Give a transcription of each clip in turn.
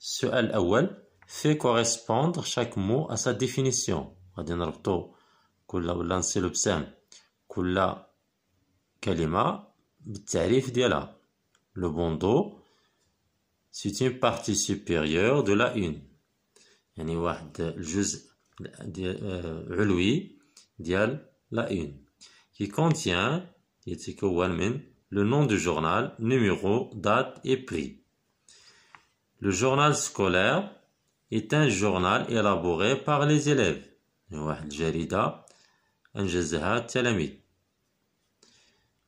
السؤال الأول fait correspondre chaque mot à sa définition غادي نربطو كل ولا نصلو بسام كل كلمة بالتعريف Le bandeau c'est une partie supérieure de la une يعني واحد الجزء علوي dial la une qui contient يتكون من le nom du journal, numéro, date et prix. Le journal scolaire est un journal élaboré par les élèves.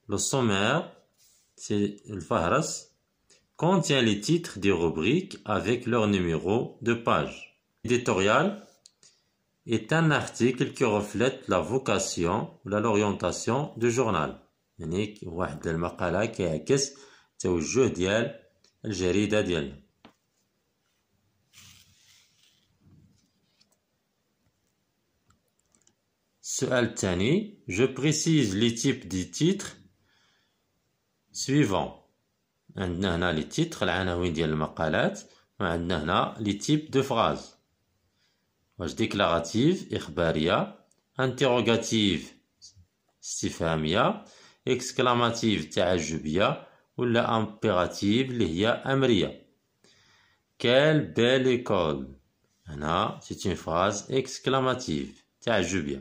Le sommaire, c'est le Fahras, contient les titres des rubriques avec leur numéro de page. L'éditorial est un article qui reflète la vocation ou l'orientation du journal. Sur je précise les types de titres suivants. On a les titres, on a les types de phrases. Déclarative, Erbaria, interrogative, Stifamia, exclamative, ou l'impérative, Liya Amria. Quelle belle école! c'est une phrase exclamative, tajubia.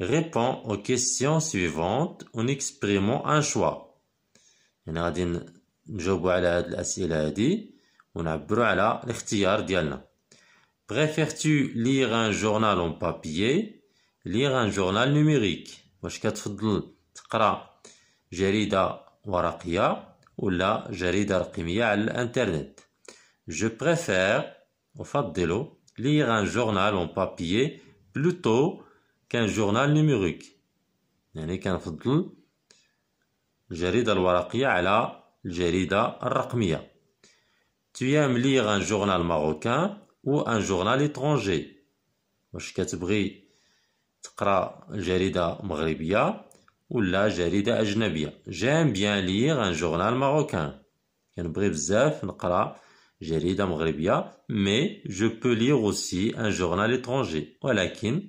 Réponds aux questions suivantes en exprimant un choix. يعني غادي نجاوبوا على هاد الأسئلة هادي ونعبروا على الاختيار ديالنا. Préfères-tu lire un journal en papier lire un journal numérique واش كتفضل تقرا جريده ورقيه ولا جريده رقميه على الانترنت Je préfère أفضل lire un journal en papier plutôt كان جورنال نيميريك يعني كنفضل الجريدة الورقية على الجريدة الرقمية tu ليغ ان جورنال journal marocain ان جورنال journal واش كتبغي تقرا جريدة مغربية ولا جريدة أجنبية جيم بيان ليغ ان جورنال ماروكان كنبغي بزاف نقرا جريدة مغربية مي جو بو ليغ اوسي ان جورنال étranger ولكن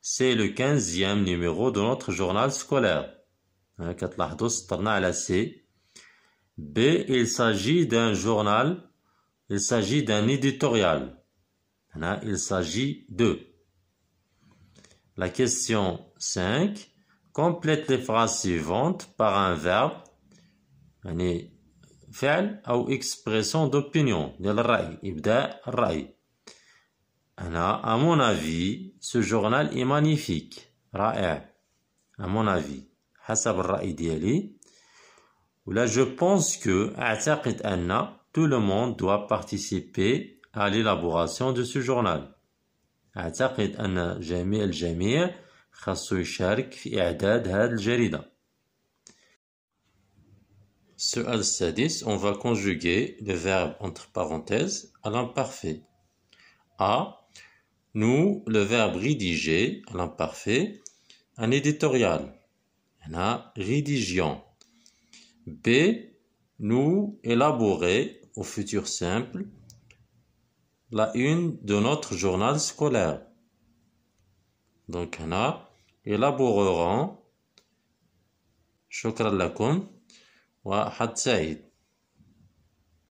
C'est le quinzième numéro de notre journal scolaire. Hein, C. B. Il s'agit d'un journal. Il s'agit d'un éditorial. Hein, il s'agit de. La question 5. Complète les phrases suivantes par un verbe. فعل ou expression d'opinion y إبداء الرأي à mon avis ce journal est magnifique, à mon avis. Là, je pense que Anna, tout le monde doit participer à l'élaboration de ce journal. أعتقد أن جميع الجميع خاصو يشارك في إعداد هذه الجريدة. السؤال Sadis, on va conjuguer le verbe entre parenthèses à l'imparfait. A nous, le verbe rédiger, à l'imparfait, un éditorial, a « rédigion. B, nous élaborer au futur simple la une de notre journal scolaire. Donc, on a élaborerons. شكرا لكم wa